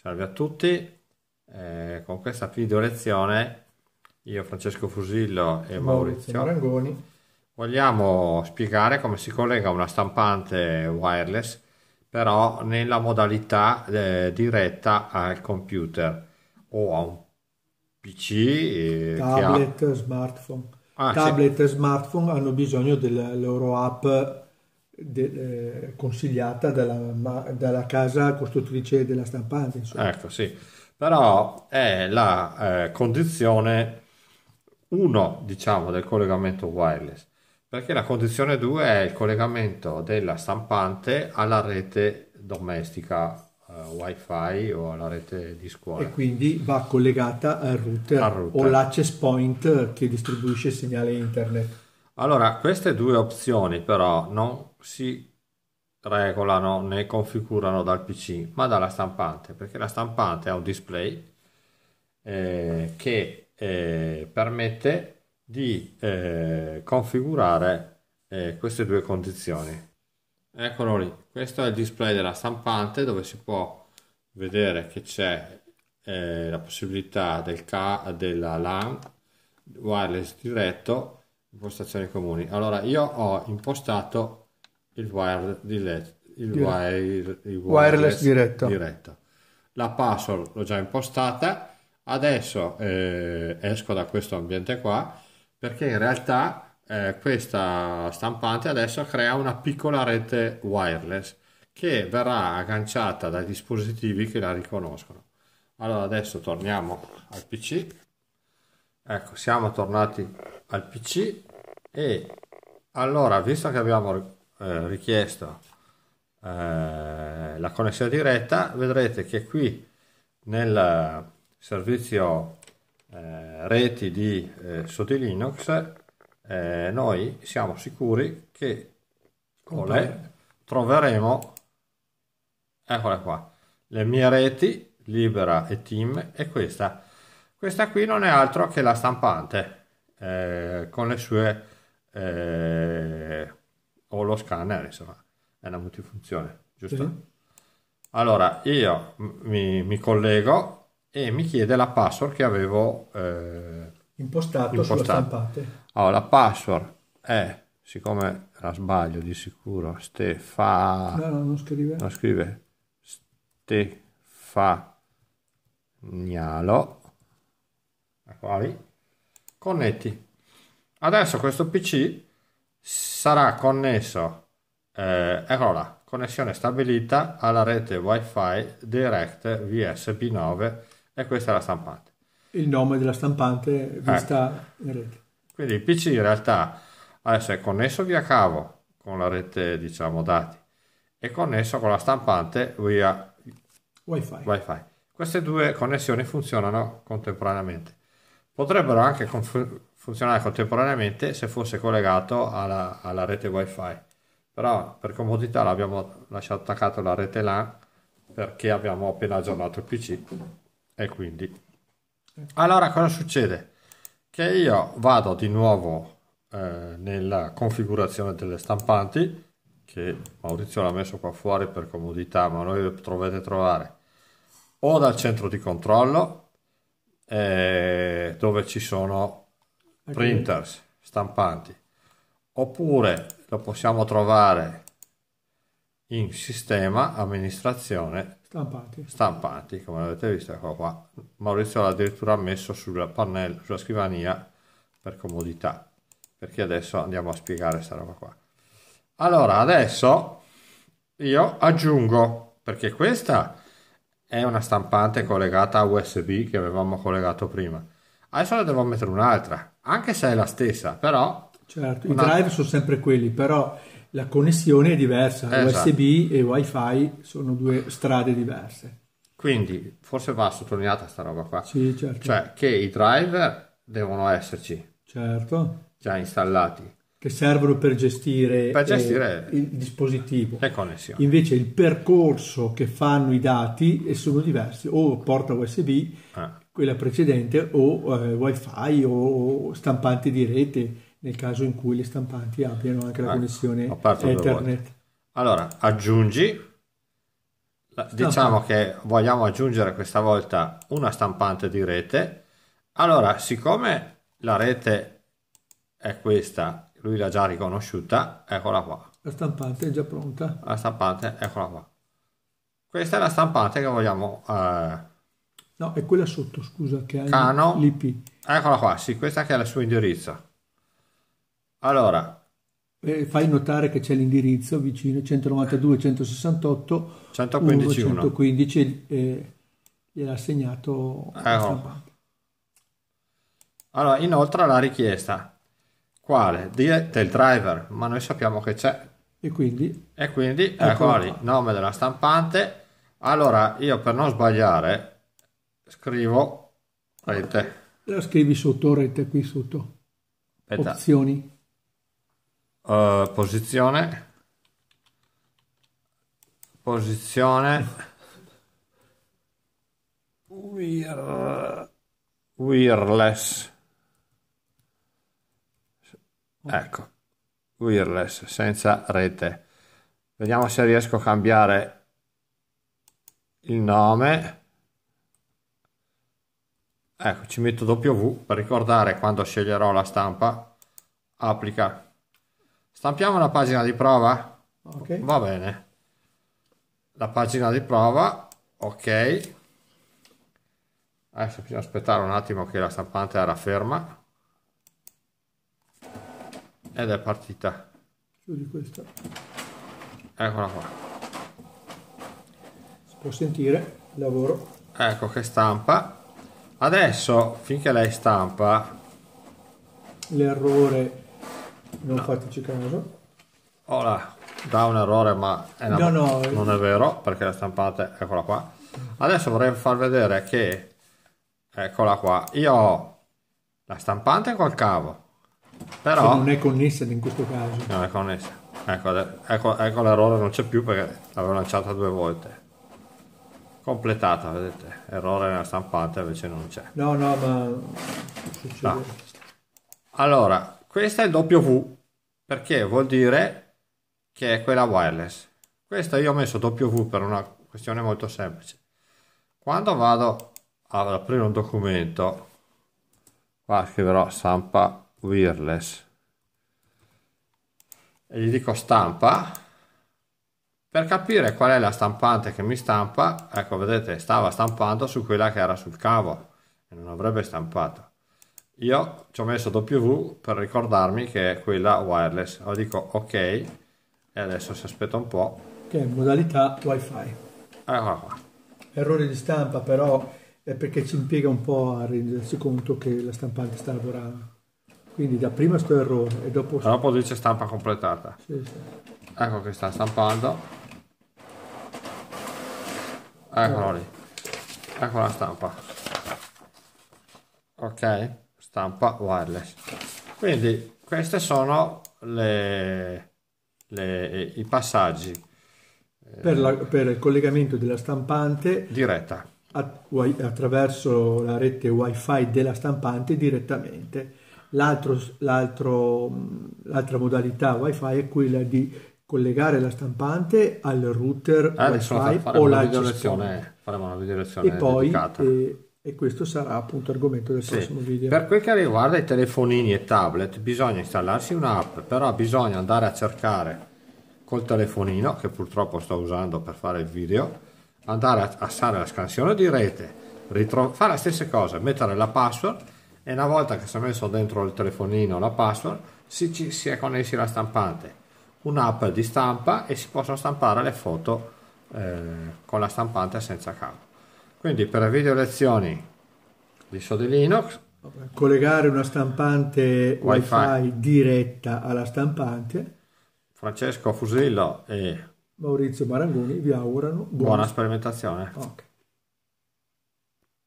Salve a tutti, eh, con questa video lezione io, Francesco Fusillo e Maurizio, Maurizio Marangoni vogliamo spiegare come si collega una stampante wireless però nella modalità eh, diretta al computer o a un PC, eh, tablet, ha... smartphone. Ah, tablet sì. e smartphone hanno bisogno delle loro app de, eh, consigliata dalla, dalla, casa costruttrice della stampante. Insomma. Ecco, sì. Però è la eh, condizione 1, diciamo, del collegamento wireless, perché la condizione 2 è il collegamento della stampante alla rete domestica eh, wifi o alla rete di scuola. E quindi va collegata al router, al router. o l'access point che distribuisce il segnale internet. Allora, queste due opzioni però non si regolano né configurano dal PC, ma dalla stampante, perché la stampante ha un display eh, che eh, permette di eh, configurare eh, queste due condizioni. Eccolo lì, questo è il display della stampante dove si può vedere che c'è eh, la possibilità del ca- della LAN wireless diretto impostazioni comuni allora io ho impostato il, wire direct, il, wire, il wireless, wireless diretto. diretto. la password l'ho già impostata adesso eh, esco da questo ambiente qua perché in realtà eh, questa stampante adesso crea una piccola rete wireless che verrà agganciata dai dispositivi che la riconoscono allora adesso torniamo al pc Ecco, siamo tornati al PC e allora, visto che abbiamo eh, richiesto eh, la connessione diretta, vedrete che qui nel servizio eh, reti di eh, Soti Linux eh, noi siamo sicuri che le troveremo eccole qua le mie reti libera e team e questa questa qui non è altro che la stampante eh, con le sue eh, o lo scanner, insomma, è una multifunzione, giusto? Sì. Allora io mi, mi, collego e mi chiede la password che avevo eh, impostato, impostato sulla stampante. Allora, la password è, siccome la sbaglio di sicuro, Stefa... No, no, non scrive. Non scrive. Stefanialo quali Connetti. Adesso questo PC sarà connesso, eh, eccolo là, connessione stabilita alla rete WiFi Direct VSP9 e questa è la stampante. Il nome della stampante vista ecco. in rete. Quindi il PC in realtà adesso è connesso via cavo con la rete diciamo dati e connesso con la stampante via WiFi. wi Queste due connessioni funzionano contemporaneamente. Potrebbero anche conf- funzionare contemporaneamente se fosse collegato alla, alla, rete wifi, però per comodità l'abbiamo lasciato attaccato alla rete LAN perché abbiamo appena aggiornato il PC e quindi... Allora cosa succede? Che io vado di nuovo eh, nella configurazione delle stampanti che Maurizio l'ha messo qua fuori per comodità, ma noi lo dovete trovare o dal centro di controllo eh, dove ci sono printers stampanti oppure lo possiamo trovare in sistema amministrazione stampanti, stampanti come avete visto ecco qua Maurizio l'ha addirittura messo sulla pannella sulla scrivania per comodità perché adesso andiamo a spiegare questa roba qua allora adesso io aggiungo perché questa è una stampante collegata a USB che avevamo collegato prima. Adesso ne devo mettere un'altra, anche se è la stessa, però... Certo, una... i drive sono sempre quelli, però la connessione è diversa, esatto. USB e WiFi sono due strade diverse. Quindi forse va sottolineata sta roba qua. Sì, certo. Cioè che i driver devono esserci. Certo. Già installati che servono per gestire, per gestire eh, il dispositivo. Le connessioni. Invece il percorso che fanno i dati sono diversi, o porta USB, ah. quella precedente, o eh, wifi, o stampanti di rete, nel caso in cui le stampanti abbiano anche la ah, connessione Ethernet. Allora, aggiungi, diciamo che vogliamo aggiungere questa volta una stampante di rete. Allora, siccome la rete è questa lui l'ha già riconosciuta, eccola qua. La stampante è già pronta. La stampante, eccola qua. Questa è la stampante che vogliamo... Eh... No, è quella sotto, scusa, che ha Canon. l'IP. Eccola qua, sì, questa che è la sua indirizzo. Allora... E eh, fai notare che c'è l'indirizzo vicino, 192, 168, 115, 1, 115 e gliel'ha segnato ecco. la stampante. Allora, inoltre la richiesta quale? Dire driver, ma noi sappiamo che c'è. E quindi? E quindi, ecco lì, nome della stampante. Allora, io per non sbagliare, scrivo rete. La scrivi sotto rete, qui sotto. Aspetta. Opzioni. Uh, posizione. Posizione. Wireless. Ecco, wireless, senza rete. Vediamo se riesco a cambiare il nome. Ecco, ci metto W per ricordare quando sceglierò la stampa. Applica. Stampiamo la pagina di prova? Okay. Va bene. La pagina di prova, ok. Adesso bisogna aspettare un attimo che la stampante era ferma ed è partita chiudi questa eccola qua si può sentire il lavoro ecco che stampa adesso finché lei stampa l'errore non no. fateci caso ora da un errore ma è una... no, no, non è eh. vero perché la stampate eccola qua adesso vorrei far vedere che eccola qua io ho la stampante col cavo però... Che non è connessa in questo caso. Non è connessa. Ecco, ecco, ecco l'errore non c'è più perché l'avevo lanciata due volte. Completata, vedete? Errore nella stampante invece non c'è. No, no, ma... No. Allora, questo è il W perché vuol dire che è quella wireless. Questa io ho messo W per una questione molto semplice. Quando vado ad aprire un documento, qua scriverò stampa wireless e gli dico stampa per capire qual è la stampante che mi stampa ecco vedete stava stampando su quella che era sul cavo e non avrebbe stampato io ci ho messo W per ricordarmi che è quella wireless allora dico ok e adesso si aspetta un po' che è modalità wifi eccola qua errore di stampa però è perché ci impiega un po' a rendersi conto che la stampante sta lavorando quindi da prima sto errore e dopo... Dopo dice stampa completata. Sì, sì. Ecco che sta stampando. Eccolo ecco. lì. Ecco la stampa. Ok, stampa wireless. Quindi questi sono le, le, i passaggi. Eh, per, la, per, il collegamento della stampante diretta attraverso la rete wifi della stampante direttamente l'altra modalità wifi è quella di collegare la stampante al router ah, wifi faremo o la lezione, faremo una video e poi eh, e questo sarà appunto argomento del sì. prossimo video per quel che riguarda i telefonini e tablet bisogna installarsi un'app però bisogna andare a cercare col telefonino che purtroppo sto usando per fare il video andare a, passare la scansione di rete ritro- fare la stessa cosa mettere la password e una volta che si è messo dentro il telefonino la password si, si è connessi la stampante un'app di stampa e si possono stampare le foto eh, con la stampante senza cavo quindi per video lezioni di Sodi Linux collegare una stampante wifi, wifi diretta alla stampante Francesco Fusillo e Maurizio Marangoni vi augurano buona, buona sperimentazione okay.